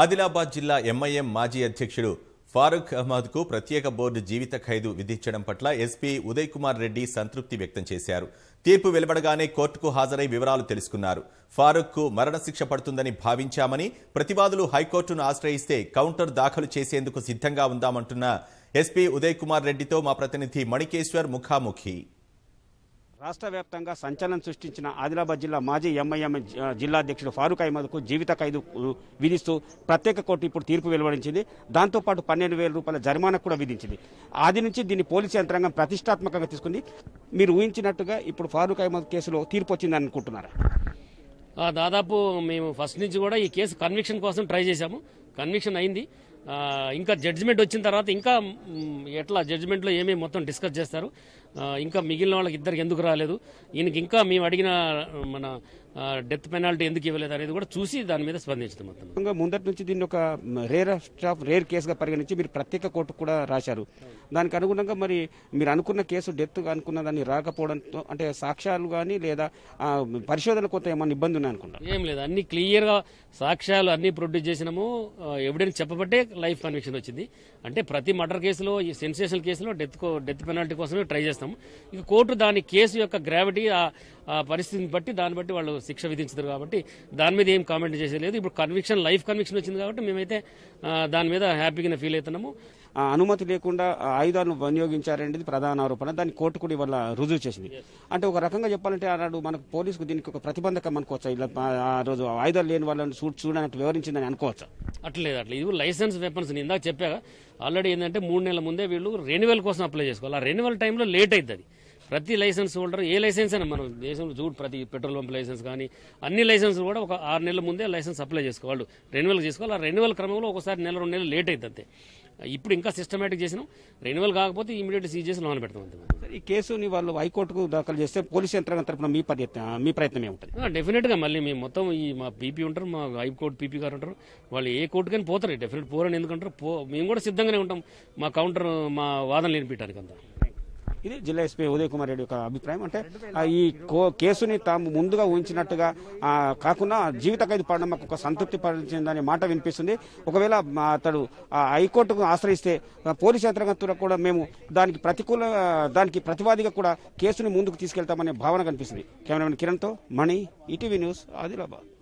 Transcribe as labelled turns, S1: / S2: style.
S1: ఆదిలాబాద్ జిల్లా ఎంఐఎం మాజీ అధ్యక్షుడు ఫారూక్ అహ్మద్కు ప్రత్యేక బోర్డు జీవిత ఖైదు విధించడం పట్ల ఎస్పీ ఉదయ్ కుమార్ రెడ్డి సంతృప్తి వ్యక్తం చేశారు తీర్పు వెలువడగానే కోర్టుకు హాజరై వివరాలు తెలుసుకున్నారు ఫారూక్కు మరణశిక్ష పడుతుందని భావించామని ప్రతివాదులు హైకోర్టును ఆశ్రయిస్తే కౌంటర్ దాఖలు చేసేందుకు సిద్ధంగా ఉందామంటున్న ఎస్పీ ఉదయ్ కుమార్ రెడ్డితో మా ప్రతినిధి మణికేశ్వర్ ముఖాముఖి
S2: రాష్ట్ర వ్యాప్తంగా సంచలనం సృష్టించిన ఆదిలాబాద్ జిల్లా మాజీ ఎంఐఎం జిల్లా అధ్యక్షుడు ఫారూక్ అహ్మద్కు జీవిత ఖైదు విధిస్తూ ప్రత్యేక కోర్టు ఇప్పుడు తీర్పు వెలువడించింది దాంతోపాటు పన్నెండు వేల రూపాయల జరిమానా కూడా విధించింది ఆది నుంచి దీన్ని పోలీసు యంత్రాంగం ప్రతిష్టాత్మకంగా తీసుకుంది మీరు ఊహించినట్టుగా ఇప్పుడు ఫారూక్ అహ్మద్ కేసులో తీర్పు వచ్చిందని అనుకుంటున్నారా
S3: దాదాపు మేము ఫస్ట్ నుంచి కూడా ఈ కేసు కన్విక్షన్ కోసం ట్రై చేశాము కన్విక్షన్ అయింది ఇంకా జడ్జిమెంట్ వచ్చిన తర్వాత ఇంకా ఎట్లా జడ్జిమెంట్లో ఏమేమి మొత్తం డిస్కస్ చేస్తారు ఇంకా మిగిలిన వాళ్ళకి ఇద్దరికి ఎందుకు రాలేదు ఈయనకి ఇంకా మేము అడిగిన మన డెత్ పెనాల్టీ ఎందుకు ఇవ్వలేదు అనేది కూడా చూసి దాని మీద స్పందించడం మొత్తం
S2: ముందటి నుంచి దీన్ని ఒక రేర్ ఆఫ్ రేర్ కేసుగా పరిగణించి మీరు ప్రత్యేక కోర్టు కూడా రాశారు దానికి అనుగుణంగా మరి మీరు అనుకున్న కేసు డెత్ అనుకున్న దాన్ని రాకపోవడంతో అంటే సాక్ష్యాలు కానీ లేదా పరిశోధన కొత్త ఏమైనా ఇబ్బంది ఉన్నాయి అనుకుంటా
S3: ఏం లేదు అన్ని క్లియర్గా సాక్ష్యాలు అన్ని ప్రొడ్యూస్ చేసినాము ఎవిడెన్స్ చెప్పబట్టే లైఫ్ కన్విక్షన్ వచ్చింది అంటే ప్రతి మర్డర్ కేసులో ఈ సెన్సేషన్ కేసులో డెత్ డెత్ పెనాల్టీ కోసమే ట్రై చేస్తాము ఇక కోర్టు దాని కేసు యొక్క గ్రావిటీ ఆ పరిస్థితిని బట్టి దాన్ని బట్టి వాళ్ళు శిక్ష విధించారు కాబట్టి దాని మీద ఏం కామెంట్ చేసేది ఇప్పుడు కన్విక్షన్ లైఫ్ కన్విక్షన్ వచ్చింది కాబట్టి మేమైతే దాని మీద హ్యాపీగా ఫీల్ అవుతున్నాము
S2: అనుమతి లేకుండా ఆయుధాలను వినియోగించారనేది ప్రధాన ఆరోపణ దాన్ని కోర్టు కూడా ఇవాళ రుజువు చేసింది
S3: అంటే ఒక రకంగా చెప్పాలంటే
S2: ఆనాడు మనకు పోలీసుకు దీనికి ఒక ప్రతిబంధకం అనుకోవచ్చు ఇలా ఆ రోజు ఆయుధాలు లేని వాళ్ళని చూడు చూడనట్టు వివరించిందని అనుకోవచ్చు
S3: అట్లేదు అట్లా ఇది లైసెన్స్ వెపన్స్ ఇందాక చెప్పాక ఆల్రెడీ ఏంటంటే మూడు నెలల ముందే వీళ్ళు రెన్యువల్ కోసం అప్లై చేసుకోవాలి ఆ రెన్యువల్ టైంలో లేట్ అవుతుంది ప్రతి లైసెన్స్ హోల్డర్ ఏ లైసెన్స్ అయినా మనం దేశంలో చూడు ప్రతి పెట్రోల్ పంప్ లైసెన్స్ కానీ అన్ని లైసెన్స్ కూడా ఒక ఆరు నెలల ముందే లైసెన్స్ అప్లై చేసుకోవాలి రెన్యువల్ చేసుకోవాలి ఆ రెన్యువల్ క్రమంలో ఒకసారి నెల రెండు నెలలు లేట్ అవుతుంది ఇప్పుడు ఇంకా సిస్టమేటిక్ చేసినాం రెన్యువల్ కాకపోతే ఇమీడియట్ సీజ్ చేసి లోన్ పెడతాం అంతే ఈ కేసుని వాళ్ళు హైకోర్టుకు
S2: దాఖలు చేస్తే పోలీస్ యంత్రాంగం తరపున మీ ప్రయత్నం మీ ప్రయత్నం
S3: ఏముంటుంది డెఫినెట్గా మళ్ళీ మేము మొత్తం ఈ మా పీపీ ఉంటారు మా హైకోర్టు పీపీ గారు ఉంటారు వాళ్ళు ఏ కోర్టుకైనా పోతారు డెఫినెట్ పోరని ఎందుకంటారు పో మేము కూడా సిద్ధంగానే ఉంటాం మా కౌంటర్ మా వాదనలు వినిపించడానికి అంతా
S2: ఇది జిల్లా ఎస్పీ ఉదయ్ కుమార్ రెడ్డి యొక్క అభిప్రాయం అంటే ఈ కేసుని తాము ముందుగా ఊహించినట్టుగా కాకుండా జీవిత ఖైదు పడడం ఒక సంతృప్తి పరిచిందనే మాట వినిపిస్తుంది ఒకవేళ అతడు హైకోర్టుకు ఆశ్రయిస్తే పోలీస్ యంత్రాంగంతో కూడా మేము దానికి ప్రతికూల దానికి ప్రతివాదిగా కూడా కేసుని ముందుకు తీసుకెళ్తామనే భావన కనిపిస్తుంది కెమెరామెన్ కిరణ్తో మణి ఈటీవీ న్యూస్ ఆదిలాబాద్